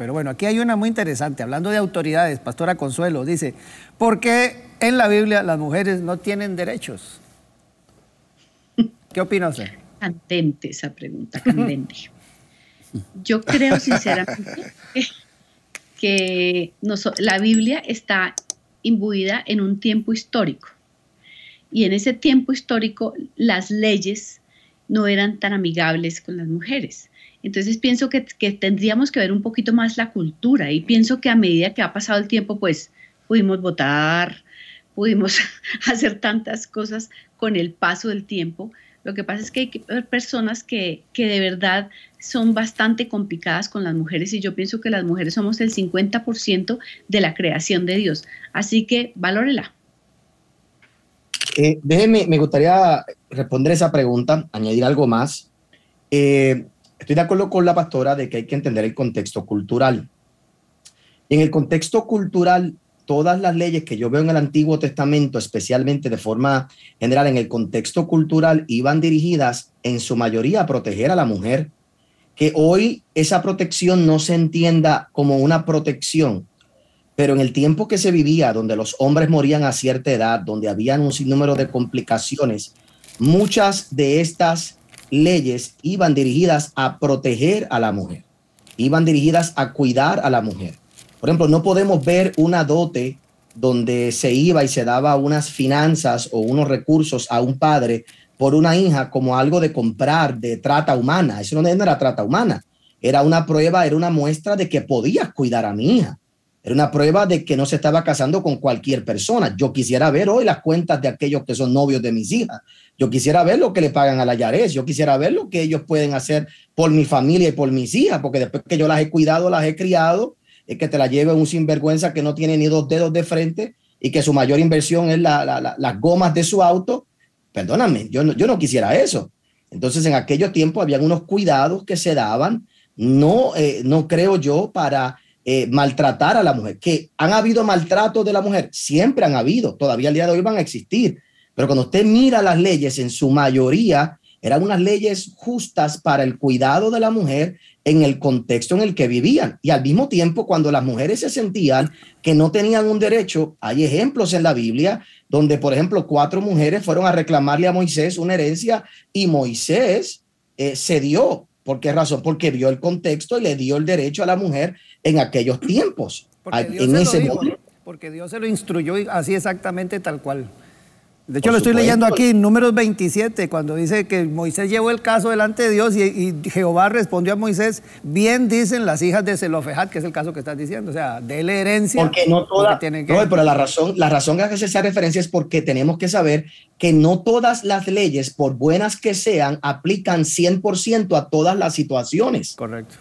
Pero bueno, aquí hay una muy interesante, hablando de autoridades, Pastora Consuelo dice, ¿por qué en la Biblia las mujeres no tienen derechos? ¿Qué opina usted? Candente esa pregunta, candente. Yo creo sinceramente que, la Biblia está imbuida en un tiempo histórico. Y en ese tiempo histórico las leyes no eran tan amigables con las mujeres. Entonces pienso que, tendríamos que ver un poquito más la cultura y pienso que a medida que ha pasado el tiempo, pues pudimos votar, pudimos hacer tantas cosas con el paso del tiempo. Lo que pasa es que hay personas que, de verdad son bastante complicadas con las mujeres y yo pienso que las mujeres somos el 50% de la creación de Dios. Así que valórela. Eh, déjeme, me gustaría responder esa pregunta, añadir algo más. Eh, Estoy de acuerdo con la pastora de que hay que entender el contexto cultural. En el contexto cultural, todas las leyes que yo veo en el Antiguo Testamento, especialmente de forma general en el contexto cultural, iban dirigidas en su mayoría a proteger a la mujer. Que hoy esa protección no se entienda como una protección, pero en el tiempo que se vivía, donde los hombres morían a cierta edad, donde habían un sinnúmero de complicaciones, muchas de estas leyes iban dirigidas a proteger a la mujer, iban dirigidas a cuidar a la mujer. Por ejemplo, no podemos ver una dote donde se iba y se daba unas finanzas o unos recursos a un padre por una hija como algo de comprar, de trata humana. Eso no era trata humana, era una prueba, era una muestra de que podía cuidar a mi hija. Era una prueba de que no se estaba casando con cualquier persona. Yo quisiera ver hoy las cuentas de aquellos que son novios de mis hijas. Yo quisiera ver lo que le pagan a la Yo quisiera ver lo que ellos pueden hacer por mi familia y por mis hijas, porque después que yo las he cuidado, las he criado, es que te la lleve un sinvergüenza que no tiene ni dos dedos de frente y que su mayor inversión es las gomas de su auto. Perdóname, yo no, quisiera eso. Entonces, en aquellos tiempos habían unos cuidados que se daban. No, eh, no creo yo para eh, maltratar a la mujer, que han habido maltratos de la mujer, siempre han habido, todavía al día de hoy van a existir, pero cuando usted mira las leyes, en su mayoría eran unas leyes justas para el cuidado de la mujer en el contexto en el que vivían. Y al mismo tiempo, cuando las mujeres se sentían que no tenían un derecho, hay ejemplos en la Biblia donde, por ejemplo, cuatro mujeres fueron a reclamarle a Moisés una herencia y Moisés eh, cedió ¿Por qué razón? Porque vio el contexto y le dio el derecho a la mujer en aquellos tiempos. Porque Dios Porque Dios se lo instruyó así exactamente tal cual. De hecho, lo estoy leyendo aquí, números 27, cuando dice que Moisés llevó el caso delante de Dios y, Jehová respondió a Moisés, bien dicen las hijas de Zelofejat, que es el caso que estás diciendo, o sea, de la herencia. Porque no todas, tienen que... no, pero la razón, la razón que hace esa referencia es porque tenemos que saber que no todas las leyes, por buenas que sean, aplican 100% a todas las situaciones. Correcto.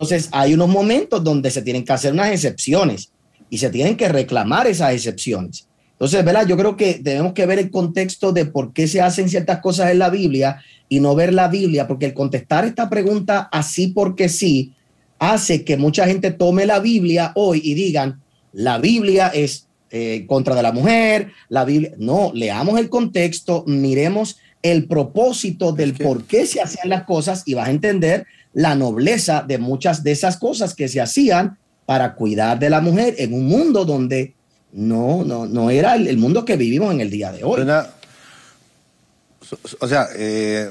Entonces, hay unos momentos donde se tienen que hacer unas excepciones y se tienen que reclamar esas excepciones. Entonces, ¿verdad? Yo creo que debemos que ver el contexto de por qué se hacen ciertas cosas en la Biblia y no ver la Biblia, porque el contestar esta pregunta así porque sí hace que mucha gente tome la Biblia hoy y digan, la Biblia es eh, contra de la mujer, la Biblia... No, leamos el contexto, miremos el propósito del por qué se hacían las cosas y vas a entender la nobleza de muchas de esas cosas que se hacían para cuidar de la mujer en un mundo donde no, no, no era el, mundo que vivimos en el día de hoy. o sea, eh,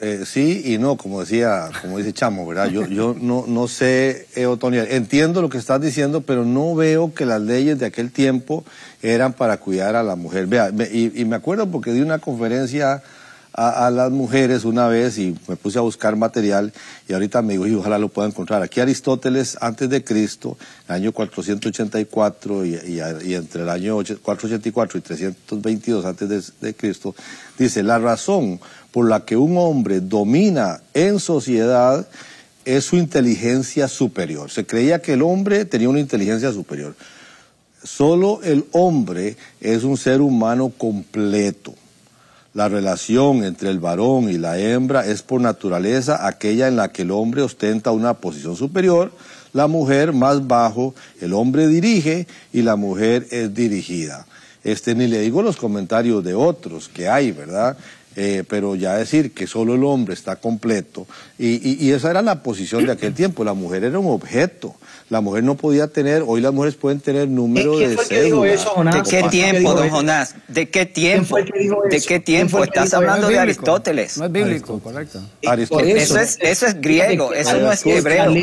eh, sí y no, como decía, como dice Chamo, ¿verdad? Yo, yo no, no sé, eh, entiendo lo que estás diciendo, pero no veo que las leyes de aquel tiempo eran para cuidar a la mujer. Vea, y, y, me acuerdo porque di una conferencia a, las mujeres una vez y me puse a buscar material y ahorita me digo, y ojalá lo pueda encontrar. Aquí Aristóteles, antes de Cristo, año 484 y, entre el año 484 y 322 antes de Cristo, dice, la razón por la que un hombre domina en sociedad es su inteligencia superior. Se creía que el hombre tenía una inteligencia superior. Solo el hombre es un ser humano completo. La relación entre el varón y la hembra es por naturaleza aquella en la que el hombre ostenta una posición superior, la mujer más bajo, el hombre dirige y la mujer es dirigida. Este, ni le digo los comentarios de otros que hay, ¿verdad? Eh, pero ya decir que solo el hombre está completo, y, esa era la posición de aquel tiempo, la mujer era un objeto, la mujer no podía tener, hoy las mujeres pueden tener número de ¿De qué tiempo, don Jonás? ¿De qué tiempo? ¿De qué tiempo? Estás hablando de Aristóteles. No es bíblico, correcto. Eso es, griego, eso no es hebreo.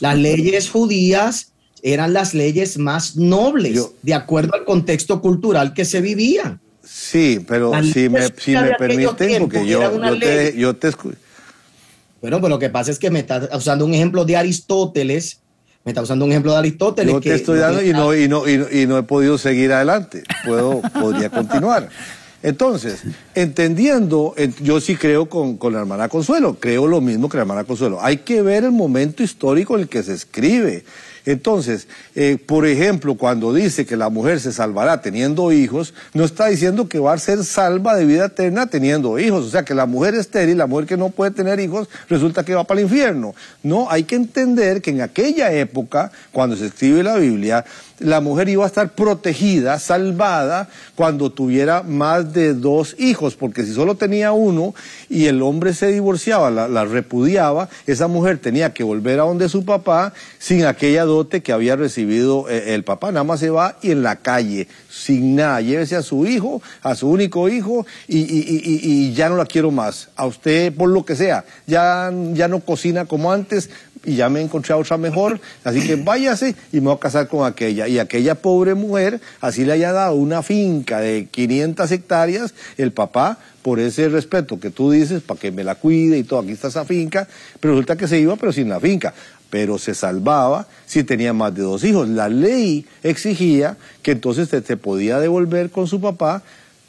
Las leyes judías eran las leyes más nobles, de acuerdo al contexto cultural que se vivía. Sí, pero si me, si me permiten, porque yo, yo te, yo escucho. Bueno, pues lo que pasa es que me está usando un ejemplo de Aristóteles. Me está usando un ejemplo de Aristóteles. estoy dando y no, he podido seguir adelante. Puedo, podría continuar. Entonces, entendiendo, yo sí creo con, con, la hermana Consuelo, creo lo mismo que la hermana Consuelo. Hay que ver el momento histórico en el que se escribe, entonces, eh, por ejemplo, cuando dice que la mujer se salvará teniendo hijos, no está diciendo que va a ser salva de vida eterna teniendo hijos. O sea, que la mujer estéril, la mujer que no puede tener hijos, resulta que va para el infierno. No, hay que entender que en aquella época, cuando se escribe la Biblia, la mujer iba a estar protegida, salvada, cuando tuviera más de dos hijos, porque si solo tenía uno y el hombre se divorciaba, la, repudiaba, esa mujer tenía que volver a donde su papá sin aquella dote que había recibido eh, el papá, nada más se va y en la calle, sin nada, llévese a su hijo, a su único hijo, y, y ya no la quiero más, a usted por lo que sea, ya, ya no cocina como antes, y ya me encontré a otra mejor, así que váyase y me voy a casar con aquella. Y aquella pobre mujer, así le haya dado una finca de 500 hectáreas, el papá, por ese respeto que tú dices, para que me la cuide y todo, aquí está esa finca, pero resulta que se iba pero sin la finca pero se salvaba si tenía más de dos hijos. La ley exigía que entonces se, se podía devolver con su papá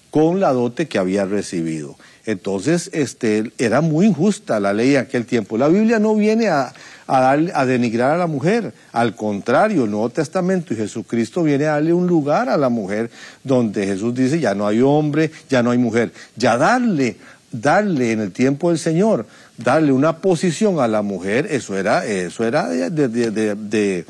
con la dote que había recibido. Entonces, este, era muy injusta la ley en aquel tiempo. La Biblia no viene a, a, a denigrar a la mujer. Al contrario, el Nuevo Testamento y Jesucristo viene a darle un lugar a la mujer donde Jesús dice, ya no hay hombre, ya no hay mujer. Ya darle, darle en el tiempo del Señor, darle una posición a la mujer, eso era, eso era de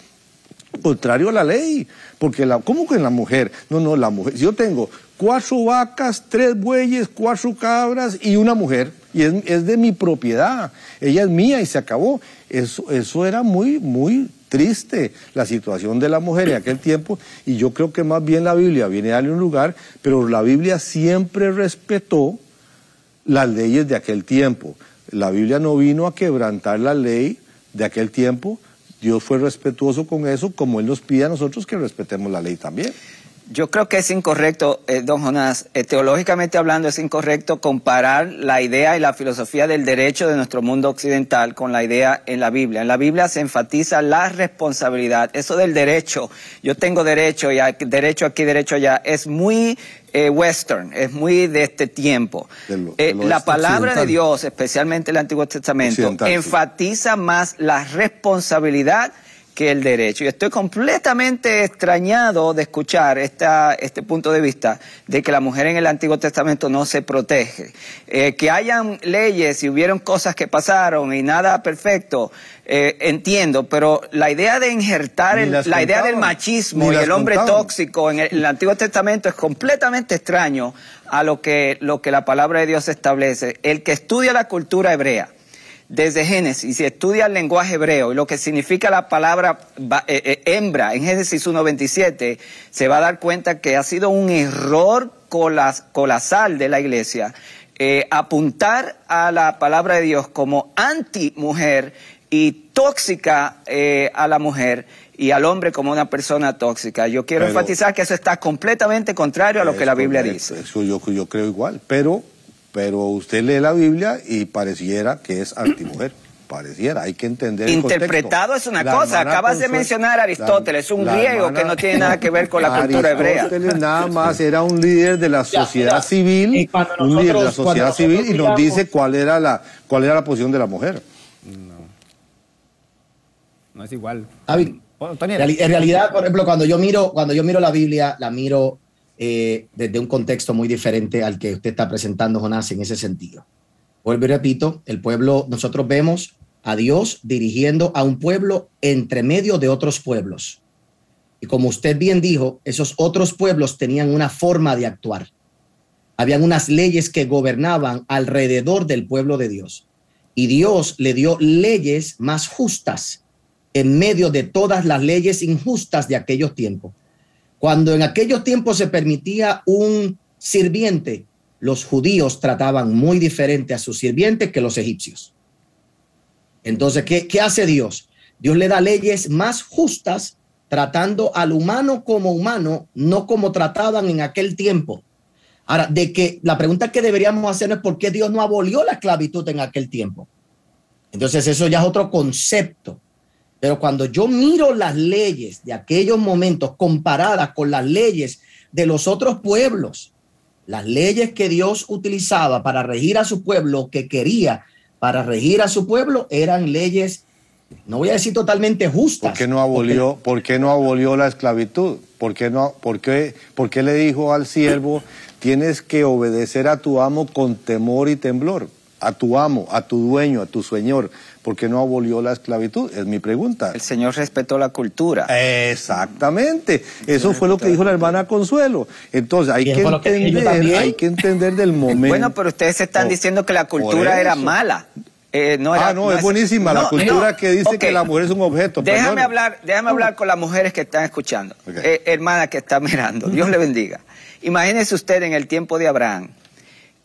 contrario a la ley. Porque, la, ¿cómo que la mujer? No, no, la mujer. yo tengo cuatro vacas, tres bueyes, cuatro cabras y una mujer, y es, de mi propiedad, ella es mía y se acabó. Eso, eso era muy, muy triste la situación de la mujer en aquel tiempo, y yo creo que más bien la Biblia viene a darle un lugar, pero la Biblia siempre respetó las leyes de aquel tiempo. La Biblia no vino a quebrantar la ley de aquel tiempo, Dios fue respetuoso con eso, como Él nos pide a nosotros que respetemos la ley también. Yo creo que es incorrecto, eh, don Jonás, eh, teológicamente hablando es incorrecto comparar la idea y la filosofía del derecho de nuestro mundo occidental con la idea en la Biblia. En la Biblia se enfatiza la responsabilidad. Eso del derecho, yo tengo derecho y derecho aquí, derecho allá, es muy eh, western, es muy de este tiempo. Eh, la palabra de Dios, especialmente el Antiguo Testamento, enfatiza más la responsabilidad que el derecho. Y estoy completamente extrañado de escuchar esta, este punto de vista de que la mujer en el Antiguo Testamento no se protege. Eh, que hayan leyes y hubieron cosas que pasaron y nada perfecto, eh, entiendo, pero la idea de injertar la idea del machismo y el hombre tóxico en el, en el, Antiguo Testamento es completamente extraño a lo que, lo que la palabra de Dios establece. El que estudia la cultura hebrea, desde Génesis si estudia el lenguaje hebreo y lo que significa la palabra eh, eh, hembra en Génesis 1.27, se va a dar cuenta que ha sido un error colasal de la iglesia eh, apuntar a la palabra de Dios como anti-mujer y tóxica a la mujer y al hombre como una persona tóxica. Yo quiero enfatizar que eso está completamente contrario a lo que la Biblia dice. Eso yo creo igual, pero pero usted lee la Biblia y pareciera que es antimujer. pareciera, hay que entender. Interpretado es una cosa, acabas de mencionar a Aristóteles, un griego que no tiene nada que ver con la cultura hebrea. Aristóteles nada más era un líder de la sociedad civil, un líder de la sociedad civil y nos dice cuál era la cuál era la posición de la mujer. No. es igual. en realidad, por ejemplo, cuando yo miro cuando yo miro la Biblia, la miro eh, desde un contexto muy diferente al que usted está presentando, Jonás, en ese sentido. Vuelvo y repito, el pueblo, nosotros vemos a Dios dirigiendo a un pueblo entre medio de otros pueblos. Y como usted bien dijo, esos otros pueblos tenían una forma de actuar. Habían unas leyes que gobernaban alrededor del pueblo de Dios. Y Dios le dio leyes más justas en medio de todas las leyes injustas de aquellos tiempos. Cuando en aquellos tiempos se permitía un sirviente, los judíos trataban muy diferente a sus sirvientes que los egipcios. Entonces, ¿qué, hace Dios? Dios le da leyes más justas tratando al humano como humano, no como trataban en aquel tiempo. Ahora, de que la pregunta que deberíamos hacer es por qué Dios no abolió la esclavitud en aquel tiempo. Entonces, eso ya es otro concepto. Pero cuando yo miro las leyes de aquellos momentos comparadas con las leyes de los otros pueblos, las leyes que Dios utilizaba para regir a su pueblo, que quería para regir a su pueblo, eran leyes, no voy a decir totalmente justas. ¿Por qué no abolió, porque, no abolió la esclavitud? no, ¿Por qué le dijo al siervo, tienes que obedecer a tu amo con temor y temblor? a tu amo, a tu dueño, a tu señor, porque no abolió la esclavitud? Es mi pregunta. El Señor respetó la cultura. Exactamente. Eso fue lo que dijo la hermana Consuelo. Entonces, hay, que entender, hay que entender del momento. Bueno, pero ustedes están oh, diciendo que la cultura era mala. Eh, no era, ah, no, es, buenísima la cultura que dice que la mujer es un objeto. Déjame hablar, déjame hablar con las mujeres que están escuchando. Eh, hermana que está mirando, Dios le bendiga. Imagínese usted en el tiempo de Abraham,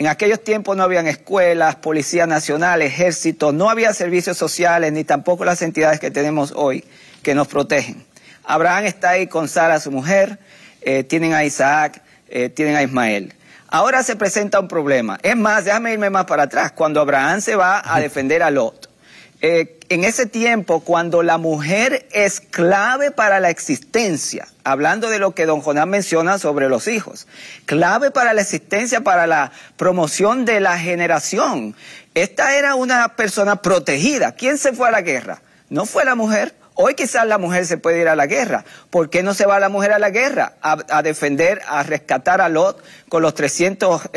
en aquellos tiempos no habían escuelas, policía nacional, ejército, no había servicios sociales ni tampoco las entidades que tenemos hoy que nos protegen. Abraham está ahí con Sara, su mujer, eh, tienen a Isaac, eh, tienen a Ismael. Ahora se presenta un problema. Es más, déjame irme más para atrás, cuando Abraham se va a defender a Lot. Eh, en ese tiempo, cuando la mujer es clave para la existencia, hablando de lo que don Jonás menciona sobre los hijos, clave para la existencia, para la promoción de la generación, esta era una persona protegida. ¿Quién se fue a la guerra? No fue la mujer. Hoy quizás la mujer se puede ir a la guerra. ¿Por qué no se va la mujer a la guerra? a defender, a rescatar a Lot, con los 300 eh,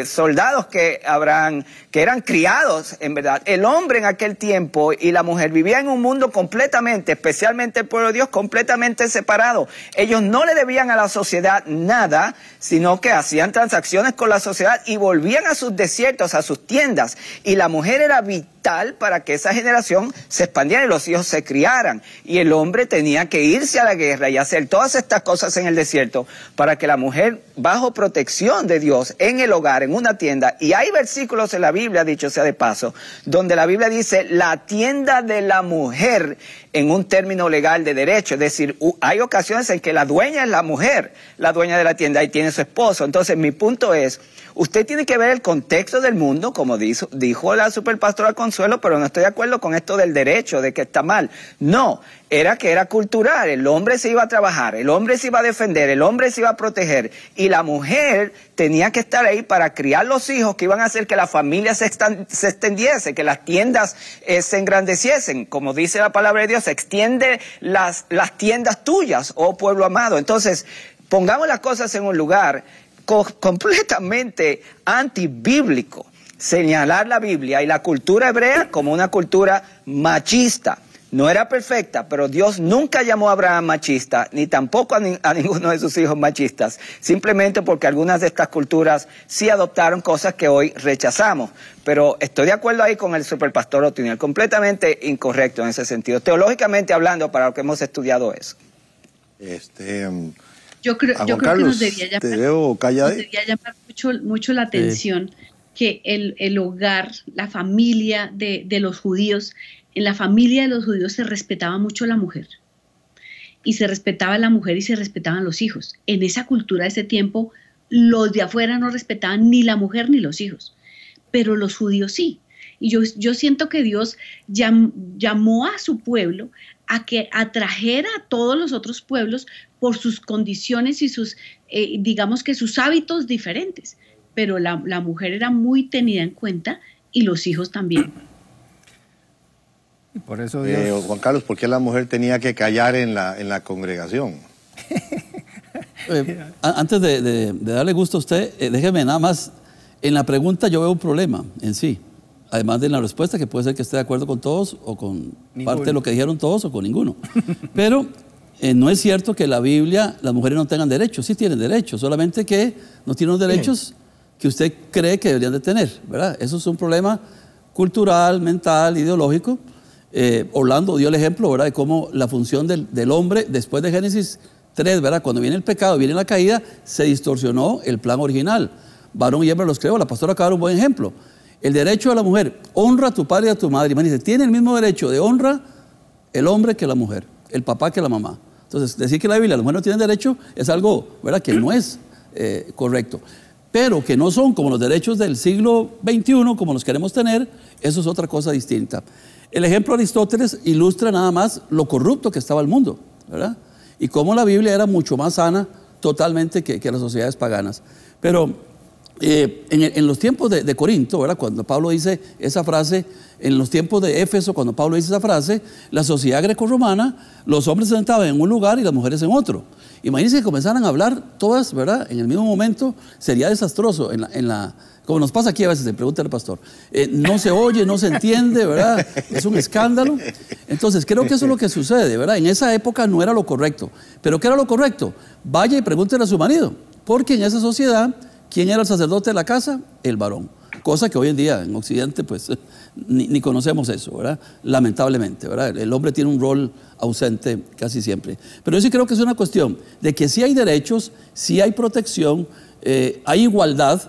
eh, soldados que habrán, que eran criados, en verdad. El hombre en aquel tiempo y la mujer vivían en un mundo completamente, especialmente el pueblo de Dios, completamente separado. Ellos no le debían a la sociedad nada, sino que hacían transacciones con la sociedad y volvían a sus desiertos, a sus tiendas. Y la mujer era vital para que esa generación se expandiera y los hijos se criaran. Y el hombre tenía que irse a la guerra y hacer todas estas cosas en el desierto para que la mujer, bajo protección, de Dios en el hogar, en una tienda. Y hay versículos en la Biblia, dicho sea de paso, donde la Biblia dice, la tienda de la mujer en un término legal de derecho. Es decir, hay ocasiones en que la dueña es la mujer, la dueña de la tienda y tiene su esposo. Entonces, mi punto es, usted tiene que ver el contexto del mundo, como dijo, dijo la superpastora Consuelo, pero no estoy de acuerdo con esto del derecho, de que está mal. No, era que era cultural, el hombre se iba a trabajar, el hombre se iba a defender, el hombre se iba a proteger y la mujer tenía que estar ahí para criar los hijos que iban a hacer que la familia se, extendiese, que las tiendas eh, se engrandeciesen, como dice la palabra de Dios se extiende las, tiendas tuyas, oh pueblo amado. Entonces, pongamos las cosas en un lugar completamente antibíblico. Señalar la Biblia y la cultura hebrea como una cultura machista no era perfecta, pero Dios nunca llamó a Abraham machista, ni tampoco a, ninguno de sus hijos machistas, simplemente porque algunas de estas culturas sí adoptaron cosas que hoy rechazamos. Pero estoy de acuerdo ahí con el superpastor Otiniel, completamente incorrecto en ese sentido, teológicamente hablando, para lo que hemos estudiado eso. Este, mm, yo creo, yo creo que nos debía llamar, mucho, la atención que el, el, hogar, la familia de, de los judíos en la familia de los judíos se respetaba mucho la mujer. Y se respetaba la mujer y se respetaban los hijos. En esa cultura de ese tiempo, los de afuera no respetaban ni la mujer ni los hijos, pero los judíos sí. Y yo, yo siento que Dios llamó a su pueblo a que atrajera a todos los otros pueblos por sus condiciones y sus, eh, digamos que sus hábitos diferentes. Pero la mujer era muy tenida en cuenta y los hijos también. Eh, Juan Carlos, ¿por qué la mujer tenía que callar en la, congregación? Eh, antes de, darle gusto a usted, eh, déjeme nada más, en la pregunta yo veo un problema en sí, además de la respuesta, que puede ser que esté de acuerdo con todos o con parte de lo que dijeron todos o con ninguno. Pero no es cierto que la Biblia, las mujeres no tengan derechos, sí tienen derechos, solamente que no tienen los derechos que usted cree que deberían de tener, ¿verdad? Eso es un problema cultural, mental, ideológico eh, Orlando dio el ejemplo, ¿verdad? De cómo la función del, hombre después de Génesis 3, ¿verdad? Cuando viene el pecado, viene la caída, se distorsionó el plan original. Varón y hembra los creó, la pastora acaba de dar un buen ejemplo. El derecho de la mujer, honra a tu padre y a tu madre. Y tiene el mismo derecho de honra el hombre que la mujer, el papá que la mamá. Entonces, decir que la Biblia, la mujer no tiene derecho, es algo, ¿verdad? Que no es eh, correcto pero que no son como los derechos del siglo XXI, como los queremos tener, eso es otra cosa distinta. El ejemplo de Aristóteles ilustra nada más lo corrupto que estaba el mundo, ¿verdad? Y cómo la Biblia era mucho más sana totalmente que, que las sociedades paganas. Pero eh, en, los tiempos de, Corinto, cuando Pablo dice esa frase, en los tiempos de Éfeso, cuando Pablo dice esa frase, la sociedad greco-romana, los hombres se sentaban en un lugar y las mujeres en otro. Imagínense que comenzaran a hablar todas, ¿verdad? En el mismo momento, sería desastroso como nos pasa aquí a veces, se pregunta el pastor, eh, no se oye, no se entiende, ¿verdad? Es un escándalo. Entonces, creo que eso es lo que sucede, ¿verdad? En esa época no era lo correcto. ¿Pero qué era lo correcto? Vaya y pregúntele a su marido, porque en esa sociedad ¿Quién era el sacerdote de la casa? El varón. Cosa que hoy en día en Occidente pues ni, conocemos eso, ¿verdad? Lamentablemente, ¿verdad? El, hombre tiene un rol ausente casi siempre. Pero yo sí creo que es una cuestión de que sí hay derechos, si hay protección, eh, hay igualdad,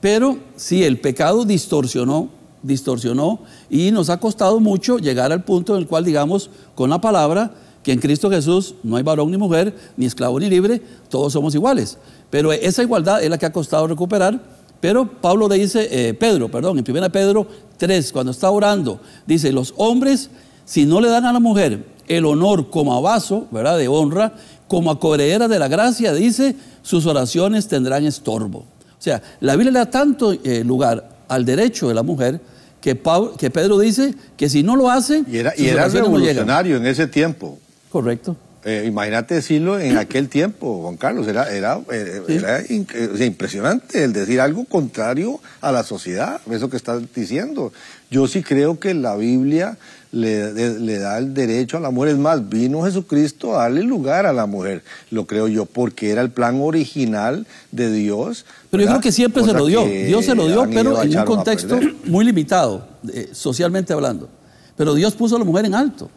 pero sí el pecado distorsionó, distorsionó y nos ha costado mucho llegar al punto en el cual digamos con la palabra que en Cristo Jesús no hay varón ni mujer, ni esclavo ni libre, todos somos iguales. Pero esa igualdad es la que ha costado recuperar. Pero Pablo le dice, eh, Pedro, perdón, en 1 Pedro 3, cuando está orando, dice, los hombres, si no le dan a la mujer el honor como a vaso, ¿verdad? De honra, como a de la gracia, dice, sus oraciones tendrán estorbo. O sea, la Biblia le da tanto eh, lugar al derecho de la mujer que, Pedro dice que si no lo hace... Y era, y era revolucionario en ese tiempo. Correcto. Eh, imagínate decirlo en aquel tiempo, Juan Carlos, era, era, eh, impresionante el decir algo contrario a la sociedad, eso que estás diciendo. Yo sí creo que la Biblia le, da el derecho a la mujer, es más, vino Jesucristo a darle lugar a la mujer, lo creo yo, porque era el plan original de Dios. Pero yo creo que siempre se lo dio, Dios se lo dio, pero en un contexto muy limitado, eh, socialmente hablando. Pero Dios puso a la mujer en alto.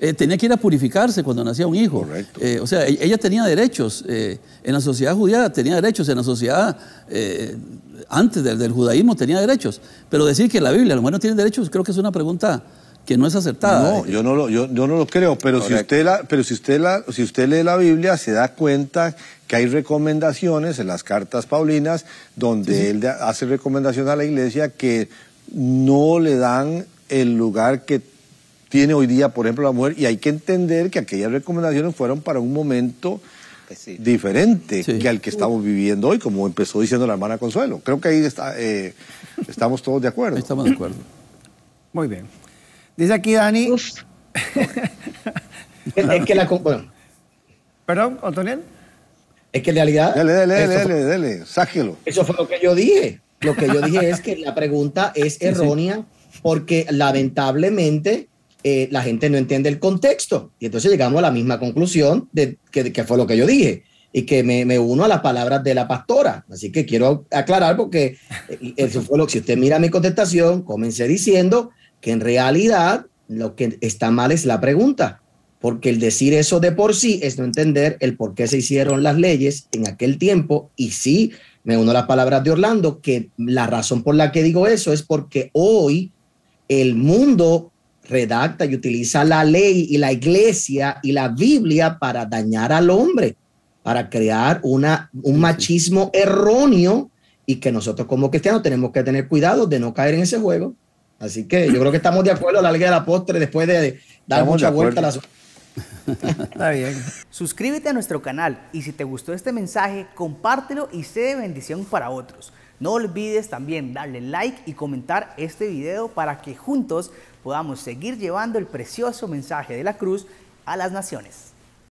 Eh, tenía que ir a purificarse cuando nacía un hijo. Correcto. Eh, o sea, e-, ella tenía derechos. Eh, en la sociedad judía tenía derechos. En la sociedad antes del, judaísmo tenía derechos. Pero decir que la Biblia, a mejor no tiene derechos, creo que es una pregunta que no es acertada. No, yo no lo, yo, no lo creo. Pero si usted la, pero si usted la, si usted lee la Biblia, se da cuenta que hay recomendaciones en las cartas paulinas donde él hace recomendación a la iglesia que no le dan el lugar que tiene hoy día, por ejemplo, la mujer, y hay que entender que aquellas recomendaciones fueron para un momento pues diferente que al que estamos viviendo hoy, como empezó diciendo la hermana Consuelo. Creo que ahí está, eh, estamos todos de acuerdo. Estamos de acuerdo. Muy bien. Dice aquí Dani... es que la... ¿Perdón, Antonio. Es que en realidad... Dale, dale, dale, sáquelo. Eso fue lo que yo dije. Lo que yo dije es que la pregunta es errónea porque lamentablemente eh, la gente no entiende el contexto. Y entonces llegamos a la misma conclusión de que, fue lo que yo dije y que me, uno a las palabras de la pastora. Así que quiero aclarar porque eh, eso fue lo si usted mira mi contestación, comencé diciendo que en realidad lo que está mal es la pregunta, porque el decir eso de por sí es no entender el por qué se hicieron las leyes en aquel tiempo y sí, me uno a las palabras de Orlando, que la razón por la que digo eso es porque hoy el mundo redacta y utiliza la ley y la iglesia y la Biblia para dañar al hombre, para crear una, un machismo erróneo y que nosotros como cristianos tenemos que tener cuidado de no caer en ese juego. Así que yo creo que estamos de acuerdo la ley de la Postre después de dar mucha vuelta a la... Está bien. Suscríbete a nuestro canal y si te gustó este mensaje, compártelo y sé de bendición para otros. No olvides también darle like y comentar este video para que juntos podamos seguir llevando el precioso mensaje de la cruz a las naciones.